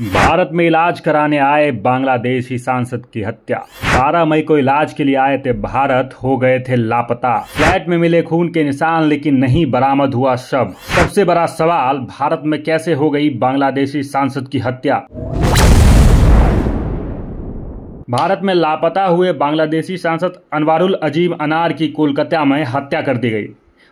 भारत में इलाज कराने आए बांग्लादेशी सांसद की हत्या बारह मई को इलाज के लिए आए थे भारत हो गए थे लापता फ्लैट में मिले खून के निशान लेकिन नहीं बरामद हुआ शव सबसे बड़ा सवाल भारत में कैसे हो गई बांग्लादेशी सांसद की हत्या भारत में लापता हुए बांग्लादेशी सांसद अनवारुल अजीम अनार की कोलकाता में हत्या कर दी गई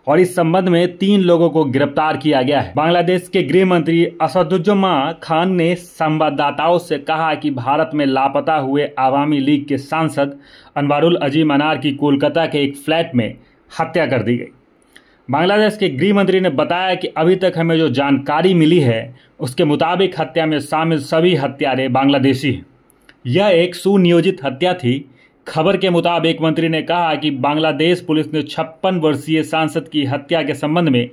और इस संबंध में तीन लोगों को गिरफ्तार किया गया है बांग्लादेश के गृह मंत्री असदुजमा खान ने संवाददाताओं से कहा कि भारत में लापता हुए आवामी लीग के सांसद अनवारुल अजीम अनार की कोलकाता के एक फ्लैट में हत्या कर दी गई बांग्लादेश के गृह मंत्री ने बताया कि अभी तक हमें जो जानकारी मिली है उसके मुताबिक हत्या में शामिल सभी हत्यारे बांग्लादेशी हैं यह एक सुनियोजित हत्या थी खबर के मुताबिक मंत्री ने कहा कि बांग्लादेश पुलिस ने छप्पन वर्षीय सांसद की हत्या के संबंध में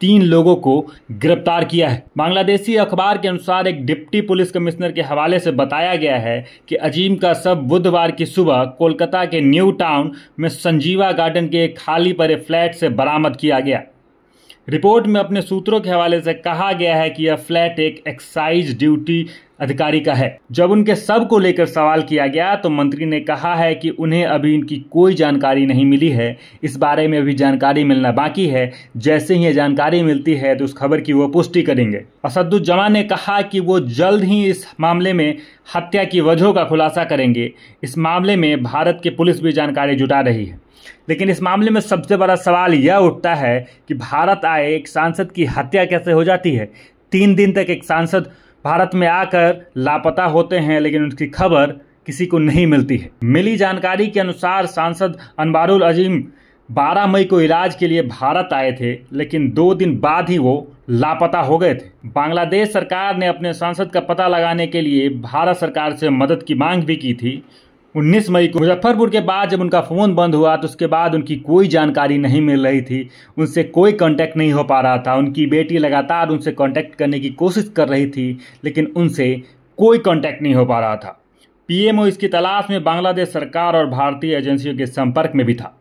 तीन लोगों को गिरफ्तार किया है बांग्लादेशी अखबार के अनुसार एक डिप्टी पुलिस कमिश्नर के हवाले से बताया गया है कि अजीम का सब बुधवार की सुबह कोलकाता के न्यू टाउन में संजीवा गार्डन के एक खाली पड़े फ्लैट से बरामद किया गया रिपोर्ट में अपने सूत्रों के हवाले से कहा गया है कि यह फ्लैट एक एक्साइज ड्यूटी अधिकारी का है जब उनके सब को लेकर सवाल किया गया तो मंत्री ने कहा है कि उन्हें अभी इनकी कोई जानकारी नहीं मिली है इस बारे में अभी जानकारी मिलना बाकी है जैसे ही जानकारी मिलती है तो उस खबर की वो पुष्टि करेंगे असदुजमा ने कहा कि वो जल्द ही इस मामले में हत्या की वजहों का खुलासा करेंगे इस मामले में भारत की पुलिस भी जानकारी जुटा रही है लेकिन इस मामले में सबसे बड़ा सवाल यह उठता है कि भारत आए एक सांसद की हत्या कैसे हो जाती है तीन दिन तक एक सांसद भारत में आकर लापता होते हैं लेकिन उनकी खबर किसी को नहीं मिलती है मिली जानकारी के अनुसार सांसद अनबारुल अजीम 12 मई को इलाज के लिए भारत आए थे लेकिन दो दिन बाद ही वो लापता हो गए थे बांग्लादेश सरकार ने अपने सांसद का पता लगाने के लिए भारत सरकार से मदद की मांग भी की थी 19 मई को मुजफ्फरपुर के बाद जब उनका फ़ोन बंद हुआ तो उसके बाद उनकी कोई जानकारी नहीं मिल रही थी उनसे कोई कांटेक्ट नहीं हो पा रहा था उनकी बेटी लगातार उनसे कांटेक्ट करने की कोशिश कर रही थी लेकिन उनसे कोई कांटेक्ट नहीं हो पा रहा था पीएमओ इसकी तलाश में बांग्लादेश सरकार और भारतीय एजेंसियों के संपर्क में भी था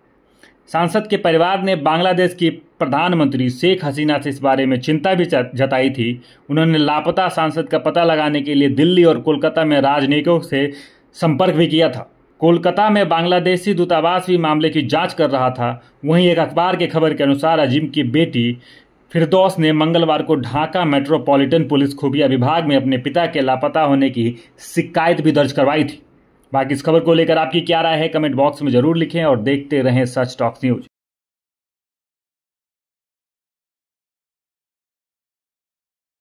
सांसद के परिवार ने बांग्लादेश की प्रधानमंत्री शेख हसीना से इस बारे में चिंता भी जताई थी उन्होंने लापता सांसद का पता लगाने के लिए दिल्ली और कोलकाता में राजनयिकों से संपर्क भी किया था कोलकाता में बांग्लादेशी दूतावास भी मामले की जांच कर रहा था वहीं एक अखबार की खबर के अनुसार अजीम की बेटी फिरदौस ने मंगलवार को ढाका मेट्रोपॉलिटन पुलिस खुफिया विभाग में अपने पिता के लापता होने की शिकायत भी दर्ज करवाई थी बाकी इस खबर को लेकर आपकी क्या राय है कमेंट बॉक्स में जरूर लिखें और देखते रहें सच टॉक्स न्यूज